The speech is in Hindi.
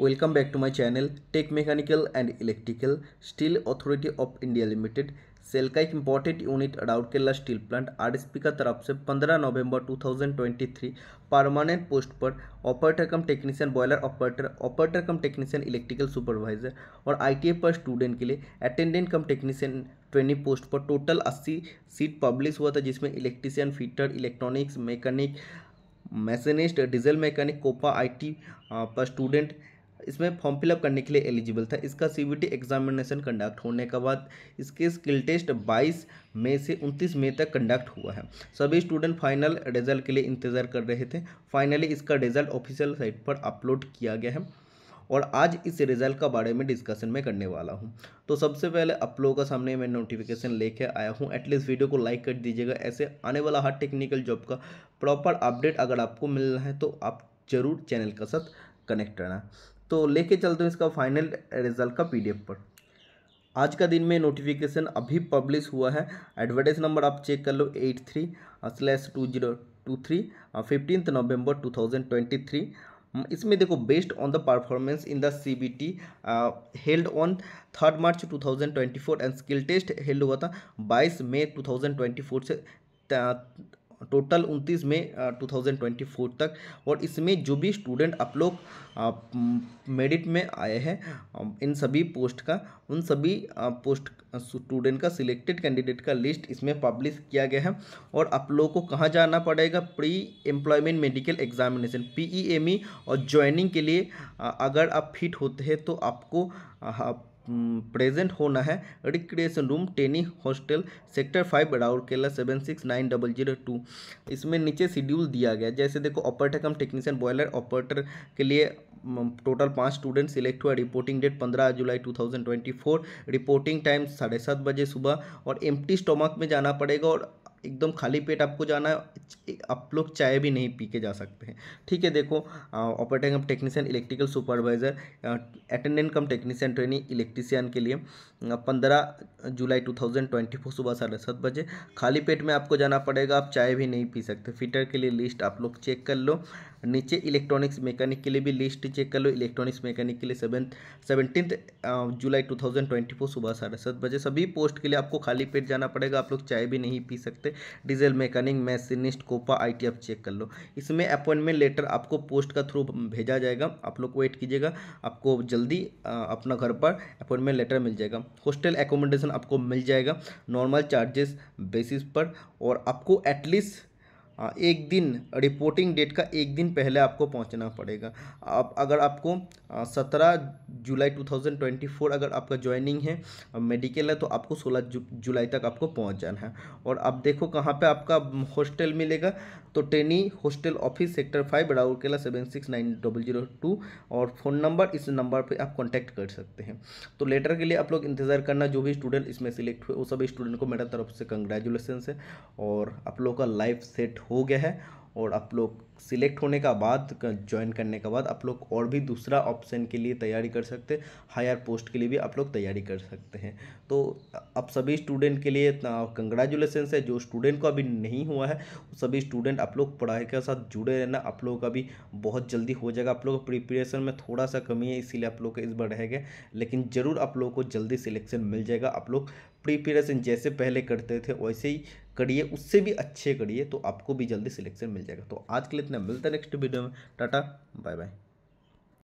welcome back to my channel tech mechanical and electrical steel authority of India limited SAIL का एक इंपॉर्टेंट यूनिट अडाउटकेला स्टील प्लांट आरएसपी का तरफ से 15 नवंबर 2023 परमानेंट पोस्ट पर operator cum technician boiler operator operator cum technician electrical supervisor और आई पर स्टूडेंट के लिए attendant cum technician training post पर टोटल अस्सी सीट पब्लिश हुआ था जिसमें electrician fitter electronics mechanic machinist diesel mechanic COPA T पर स्टूडेंट इसमें फॉर्म फिलअप करने के लिए एलिजिबल था इसका सीबीटी एग्जामिनेशन कंडक्ट होने के बाद इसके स्किल टेस्ट 22 मई से 29 मई तक कंडक्ट हुआ है सभी स्टूडेंट फाइनल रिजल्ट के लिए इंतजार कर रहे थे फाइनली इसका रिजल्ट ऑफिशियल साइट पर अपलोड किया गया है और आज इस रिजल्ट का बारे में डिस्कशन में करने वाला हूँ तो सबसे पहले आप लोगों का सामने मैं नोटिफिकेशन लेके आया हूँ एटलीस्ट वीडियो को लाइक कर दीजिएगा ऐसे आने वाला हर टेक्निकल जॉब का प्रॉपर अपडेट अगर आपको मिलना है तो आप ज़रूर चैनल का साथ कनेक्ट रहना तो लेके चलते हैं इसका फाइनल रिजल्ट का पीडीएफ पर आज का दिन में नोटिफिकेशन अभी पब्लिश हुआ है एडवर्टाइज नंबर आप चेक कर लो eight three slash two zero two three fifteenth November two thousand twenty three इसमें देखो based on the performance in the C B T held on third March 2024 and skill test held हुआ था 22 मई 2024 से टोटल उनतीस में टू थाउजेंड ट्वेंटी फोर तक और इसमें जो भी स्टूडेंट आप लोग मेरिट में आए हैं इन सभी पोस्ट का उन सभी पोस्ट स्टूडेंट का सिलेक्टेड कैंडिडेट का लिस्ट इसमें पब्लिश किया गया है और आप लोगों को कहाँ जाना पड़ेगा pre employment medical examination P E M E और ज्वाइनिंग के लिए अगर आप फिट होते हैं तो आपको प्रेजेंट होना है recreation room trainee hostel sector five Rourkela seven six nine double zero two इसमें नीचे शेड्यूल दिया गया जैसे देखो operator cum technician boiler operator के लिए टोटल पाँच स्टूडेंट सिलेक्ट हुआ रिपोर्टिंग डेट पंद्रह जुलाई two thousand twenty four reporting time साढ़े सात बजे सुबह और एम्प्टी स्टोमक में जाना पड़ेगा और एकदम खाली पेट आपको जाना है आप लोग चाय भी नहीं पी के जा सकते हैं ठीक है देखो operating cum technician electrical supervisor attendant cum technician training electrician के लिए पंद्रह जुलाई टू थाउजेंड ट्वेंटी फोर सुबह साढ़े सात बजे खाली पेट में आपको जाना पड़ेगा आप चाय भी नहीं पी सकते फिटर के लिए लिस्ट आप लोग चेक कर लो नीचे इलेक्ट्रॉनिक्स मैकेनिक के लिए भी लिस्ट चेक कर लो इलेक्ट्रॉनिक्स मैकेनिक के लिए सेवन सेवनटीन जुलाई टू थाउजेंड ट्वेंटी फोर सुबह साढ़े सात बजे सभी पोस्ट के लिए आपको खाली पेट जाना पड़ेगा आप लोग चाय भी नहीं पी सकते diesel mechanic machinist COPA I T आप चेक कर लो इसमें अपॉइंटमेंट लेटर आपको पोस्ट का थ्रू भेजा जाएगा आप लोग वेट कीजिएगा आपको जल्दी अपना घर पर अपॉइंटमेंट लेटर मिल जाएगा हॉस्टल एकोमोडेशन आपको मिल जाएगा नॉर्मल चार्जेस बेसिस पर और आपको एटलीस्ट हाँ, एक दिन रिपोर्टिंग डेट का एक दिन पहले आपको पहुंचना पड़ेगा आप अगर आपको सत्रह जुलाई 2024 अगर आपका ज्वाइनिंग है मेडिकल है तो आपको सोलह जु, जुलाई तक आपको पहुंच जाना है और आप देखो कहाँ पे आपका हॉस्टल मिलेगा तो trainee hostel office sector five Rourkela seven six nine double zero two और फ़ोन नंबर इस नंबर पर आप कॉन्टैक्ट कर सकते हैं तो लेटर के लिए आप लोग इंतज़ार करना जो भी स्टूडेंट इसमें सिलेक्ट हुए वो सभी स्टूडेंट को मेरा तरफ से कंग्रेचुलेसन है और आप लोग का लाइफ सेट हो गया है और आप लोग सिलेक्ट होने का बाद ज्वाइन करने के बाद आप लोग और भी दूसरा ऑप्शन के लिए तैयारी कर सकते हायर पोस्ट के लिए भी आप लोग तैयारी कर सकते हैं तो आप सभी स्टूडेंट के लिए कंग्रेचुलेसन है जो स्टूडेंट को अभी नहीं हुआ है सभी स्टूडेंट आप लोग पढ़ाई के साथ जुड़े रहना आप लोगों का भी बहुत जल्दी हो जाएगा आप लोग का प्रिपरेशन में थोड़ा सा कमी है इसीलिए आप लोग का इस बार रहेगा लेकिन ज़रूर आप लोगों को जल्दी सिलेक्शन मिल जाएगा आप लोग प्रिपरेशन जैसे पहले करते थे वैसे ही करिए उससे भी अच्छे करिए तो आपको भी जल्दी सिलेक्शन मिल जाएगा तो आज के लिए इतना मिलता है नेक्स्ट वीडियो में टाटा बाय बाय